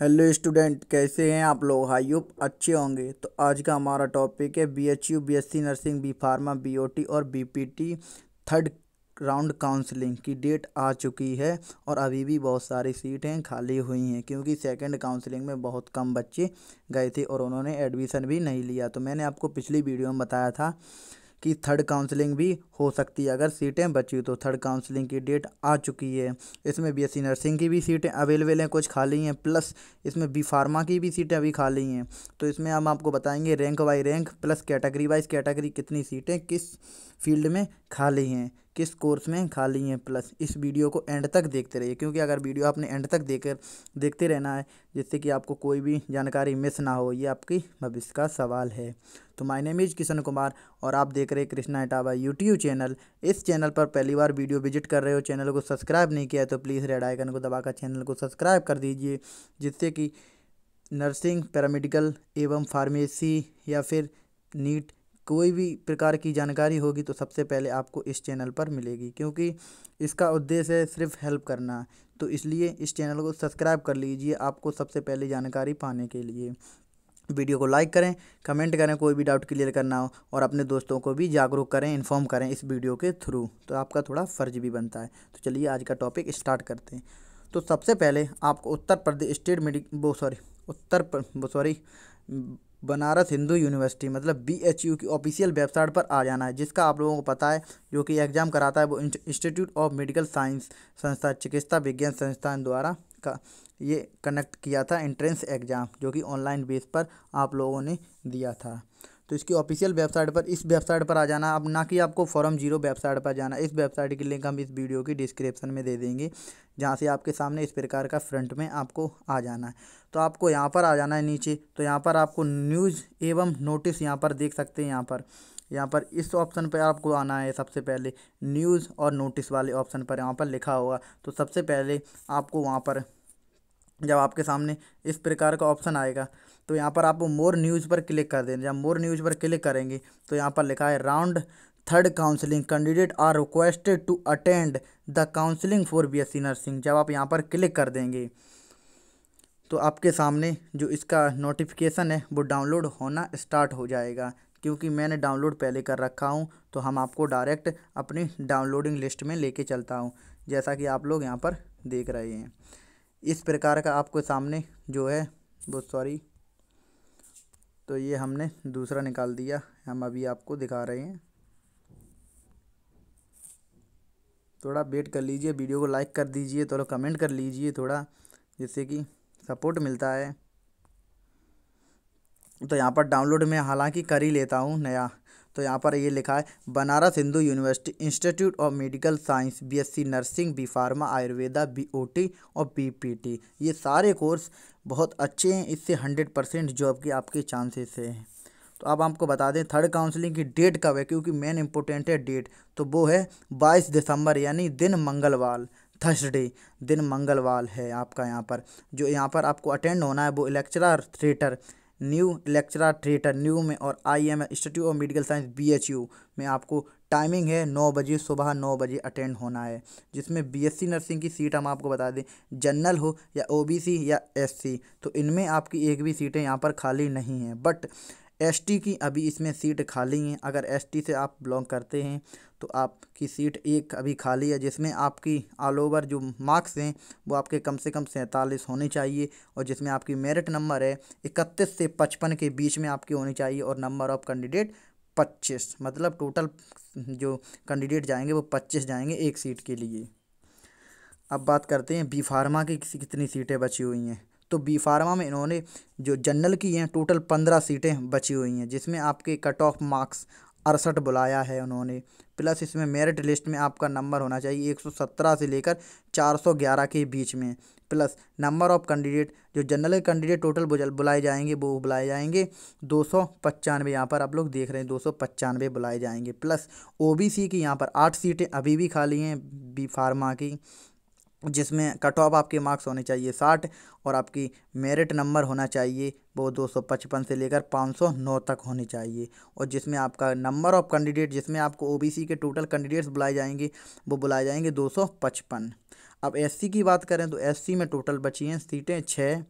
hello student कैसे हैं आप लोग हाई होप अच्छे होंगे तो आज का हमारा टॉपिक है B H U B S C nursing B pharma B O T और B P T third round counselling की डेट आ चुकी है और अभी भी बहुत सारी सीटें खाली हुई हैं क्योंकि सेकंड काउंसलिंग में बहुत कम बच्चे गए थे और उन्होंने एडमिशन भी नहीं लिया तो मैंने आपको पिछली वीडियो में बताया था कि थर्ड काउंसलिंग भी हो सकती है अगर सीटें बची तो थर्ड काउंसलिंग की डेट आ चुकी है इसमें बीएससी नर्सिंग की भी सीटें अवेलेबल हैं कुछ खाली हैं प्लस इसमें बी फार्मा की भी सीटें अभी खाली हैं तो इसमें हम आपको बताएंगे rank by rank plus category wise category कितनी सीटें किस फील्ड में खाली हैं किस कोर्स में खाली हैं प्लस इस वीडियो को एंड तक देखते रहिए क्योंकि अगर वीडियो आपने एंड तक देकर देखते रहना है जिससे कि आपको कोई भी जानकारी मिस ना हो ये आपकी भविष्य का सवाल है तो my name is Kishan Kumar और आप देख रहे कृष्णा इटावा यूट्यूब चैनल इस चैनल पर पहली बार वीडियो विजिट कर रहे हो चैनल को सब्सक्राइब नहीं किया है तो प्लीज़ रेड आइकन को दबाकर चैनल को सब्सक्राइब कर दीजिए जिससे कि नर्सिंग पैरामेडिकल एवं फार्मेसी या फिर नीट कोई भी प्रकार की जानकारी होगी तो सबसे पहले आपको इस चैनल पर मिलेगी क्योंकि इसका उद्देश्य है सिर्फ हेल्प करना तो इसलिए इस चैनल को सब्सक्राइब कर लीजिए आपको सबसे पहले जानकारी पाने के लिए वीडियो को लाइक करें कमेंट करें कोई भी डाउट क्लियर करना हो और अपने दोस्तों को भी जागरूक करें इन्फॉर्म करें इस वीडियो के थ्रू तो आपका थोड़ा फ़र्ज भी बनता है तो चलिए आज का टॉपिक स्टार्ट करते हैं तो सबसे पहले आपको उत्तर प्रदेश स्टेट मेडिक वो सॉरी उत्तर वो सॉरी बनारस हिंदू यूनिवर्सिटी मतलब बी एच यू की ऑफिशियल वेबसाइट पर आ जाना है जिसका आप लोगों को पता है जो कि एग्ज़ाम कराता है वो इंस्टीट्यूट ऑफ मेडिकल साइंस संस्था चिकित्सा विज्ञान संस्थान द्वारा का ये कनेक्ट किया था एंट्रेंस एग्ज़ाम जो कि ऑनलाइन बेस पर आप लोगों ने दिया था तो इसकी ऑफिशियल वेबसाइट पर इस वेबसाइट पर आ जाना अब ना कि आपको फॉरम जीरो वेबसाइट पर जाना इस वेबसाइट की लिंक हम इस वीडियो की डिस्क्रिप्शन में दे देंगे जहाँ से आपके सामने इस प्रकार का फ्रंट में आपको आ जाना है तो आपको यहाँ पर आ जाना है नीचे तो यहाँ पर आपको न्यूज़ एवं नोटिस यहाँ पर देख सकते हैं यहाँ पर यहाँ पर इस ऑप्शन पर आपको आना है सबसे पहले न्यूज़ और नोटिस वाले ऑप्शन पर यहाँ पर लिखा होगा तो सबसे पहले आपको वहाँ पर जब आपके सामने इस प्रकार का ऑप्शन आएगा तो यहाँ पर आप मोर न्यूज़ पर क्लिक कर दें जब मोर न्यूज़ पर क्लिक करेंगे तो यहाँ पर लिखा है round third counselling candidate are requested to attend the counselling for B S nursing जब आप यहाँ पर क्लिक कर देंगे तो आपके सामने जो इसका नोटिफिकेशन है वो डाउनलोड होना स्टार्ट हो जाएगा क्योंकि मैंने डाउनलोड पहले कर रखा हूँ तो हम आपको डायरेक्ट अपनी डाउनलोडिंग लिस्ट में लेके चलता हूँ जैसा कि आप लोग यहाँ पर देख रहे हैं इस प्रकार का आपको सामने जो है बहुत सॉरी तो ये हमने दूसरा निकाल दिया हम अभी आपको दिखा रहे हैं थोड़ा वेट कर लीजिए वीडियो को लाइक कर दीजिए थोड़ा कमेंट कर लीजिए थोड़ा जिससे कि सपोर्ट मिलता है तो यहाँ पर डाउनलोड में हालांकि कर ही लेता हूँ नया तो यहाँ पर ये लिखा है Banaras Hindu university institute of medical science BSc nursing B pharma Ayurveda BOT और बीपीटी ये सारे कोर्स बहुत अच्छे हैं इससे हंड्रेड परसेंट जॉब के आपके चांसेस हैं तो अब आपको बता दें थर्ड काउंसलिंग की डेट कब है क्योंकि मेन इंपॉर्टेंट है डेट तो वो है बाईस दिसंबर यानी दिन मंगलवार थर्सडे दिन मंगलवार है आपका यहाँ पर जो यहाँ पर आपको अटेंड होना है वो lecturer theatre new lecturer theatre new में और I M institute of medical science B में आपको टाइमिंग है नौ बजे सुबह नौ बजे अटेंड होना है जिसमें बीएससी नर्सिंग की सीट हम आपको बता दें जनरल हो या ओबीसी या एससी तो इनमें आपकी एक भी सीटें यहाँ पर खाली नहीं हैं बट एसटी की अभी इसमें सीट खाली हैं अगर एसटी से आप बिलोंग करते हैं तो आपकी सीट एक अभी खाली है जिसमें आपकी ऑल ओवर जो मार्क्स हैं वो आपके कम से कम सैंतालीस होने चाहिए और जिसमें आपकी मेरिट नंबर है इकतीस से पचपन के बीच में आपकी होनी चाहिए और नंबर ऑफ़ कैंडिडेट पच्चीस मतलब टोटल जो कैंडिडेट जाएंगे वो पच्चीस जाएंगे एक सीट के लिए अब बात करते हैं बी फार्मा की कितनी सीटें बची हुई हैं तो बी फार्मा में इन्होंने जो जनरल की हैं टोटल पंद्रह सीटें बची हुई हैं जिसमें आपके कट ऑफ मार्क्स अड़सठ बुलाया है उन्होंने प्लस इसमें मेरिट लिस्ट में आपका नंबर होना चाहिए 117 से लेकर 411 के बीच में प्लस नंबर ऑफ़ कैंडिडेट जो जनरल कैंडिडेट टोटल बुलाए जाएंगे वो बुलाए जाएंगे दो सौ पचानवे यहाँ पर आप लोग देख रहे हैं दो सौ पचानवे बुलाए जाएंगे प्लस ओबीसी की यहाँ पर आठ सीटें अभी भी खाली हैं बी फार्मा की जिसमें कट ऑफ आपके मार्क्स होने चाहिए साठ और आपकी मेरिट नंबर होना चाहिए वो दो सौ पचपन से लेकर पाँच सौ नौ तक होनी चाहिए और जिसमें आपका नंबर ऑफ़ कैंडिडेट जिसमें आपको ओबीसी के टोटल कैंडिडेट्स बुलाए जाएंगे वो बुलाए जाएंगे दो सौ पचपन अब एससी की बात करें तो एससी में टोटल बची हैं सीटें छः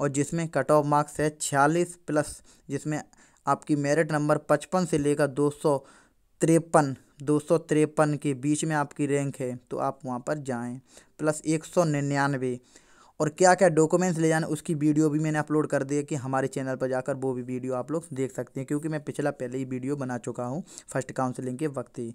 और जिसमें कट ऑफ मार्क्स है छियालीस प्लस जिसमें आपकी मेरिट नंबर पचपन से लेकर दो सौ तिरपन दो सौ तिरपन के बीच में आपकी रैंक है तो आप वहाँ पर जाएँ प्लस एक सौ निन्यानवे और क्या क्या डॉक्यूमेंट्स ले जाना उसकी वीडियो भी मैंने अपलोड कर दी है कि हमारे चैनल पर जाकर वो भी वीडियो आप लोग देख सकते हैं क्योंकि मैं पिछला पहले ही वीडियो बना चुका हूँ फर्स्ट काउंसलिंग के वक्त ही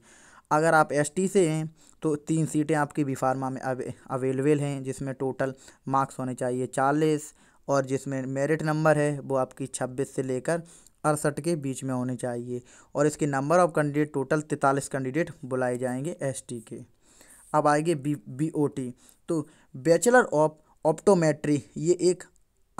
अगर आप एसटी से हैं तो तीन सीटें आपकी बी फार्मा में अवेलेबल हैं जिसमें टोटल मार्क्स होने चाहिए चालीस और जिसमें मेरिट नंबर है वो आपकी छब्बीस से लेकर अड़सठ के बीच में होने चाहिए और इसके नंबर ऑफ कैंडिडेट टोटल तैंतालीस कैंडिडेट बुलाए जाएंगे एसटी के अब आएंगे बी बी ओ टी तो बैचलर ऑफ ऑप्टोमेट्री ये एक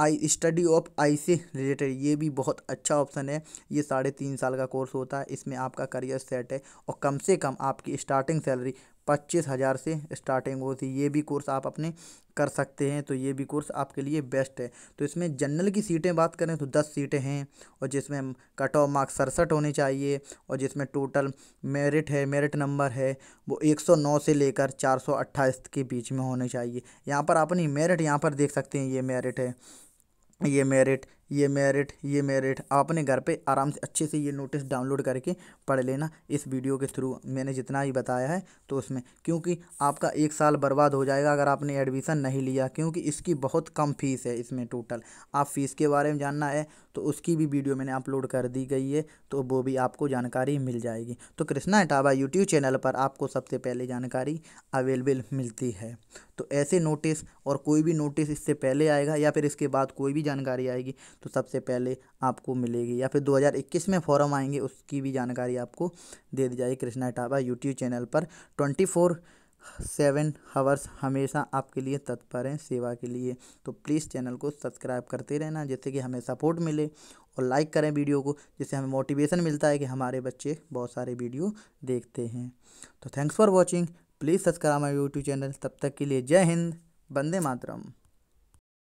आई स्टडी ऑफ आई से रिलेटेड ये भी बहुत अच्छा ऑप्शन है ये साढ़े तीन साल का कोर्स होता है इसमें आपका करियर सेट है और कम से कम आपकी स्टार्टिंग सैलरी पच्चीस हज़ार से स्टार्टिंग होती है ये भी कोर्स आप अपने कर सकते हैं तो ये भी कोर्स आपके लिए बेस्ट है तो इसमें जनरल की सीटें बात करें तो दस सीटें हैं और जिसमें कट ऑफ मार्क्स सड़सठ होने चाहिए और जिसमें टोटल मेरिट है मेरिट नंबर है वो एक सौ नौ से लेकर चार सौ अट्ठाईस के बीच में होने चाहिए यहाँ पर अपनी मेरिट यहाँ पर देख सकते हैं ये मेरिट है ये मेरिट ये मेरिट ये मेरिट आपने घर पे आराम से अच्छे से ये नोटिस डाउनलोड करके पढ़ लेना इस वीडियो के थ्रू मैंने जितना ही बताया है तो उसमें क्योंकि आपका एक साल बर्बाद हो जाएगा अगर आपने एडमिशन नहीं लिया क्योंकि इसकी बहुत कम फीस है इसमें टोटल आप फीस के बारे में जानना है तो उसकी भी वीडियो मैंने अपलोड कर दी गई है तो वो भी आपको जानकारी मिल जाएगी तो कृष्णा इटावा यूट्यूब चैनल पर आपको सबसे पहले जानकारी अवेलेबल मिलती है तो ऐसे नोटिस और कोई भी नोटिस इससे पहले आएगा या फिर इसके बाद कोई भी जानकारी आएगी तो सबसे पहले आपको मिलेगी या फिर 2021 में फॉर्म आएंगे उसकी भी जानकारी आपको दे दी जाएगी कृष्णा इटावा यूट्यूब चैनल पर ट्वेंटी सेवन हावर्स हमेशा आपके लिए तत्पर हैं सेवा के लिए तो प्लीज़ चैनल को सब्सक्राइब करते रहना जिससे कि हमें सपोर्ट मिले और लाइक करें वीडियो को जिससे हमें मोटिवेशन मिलता है कि हमारे बच्चे बहुत सारे वीडियो देखते हैं तो thanks for watching please subscribe my YouTube channel तब तक के लिए जय हिंद बंदे मातरम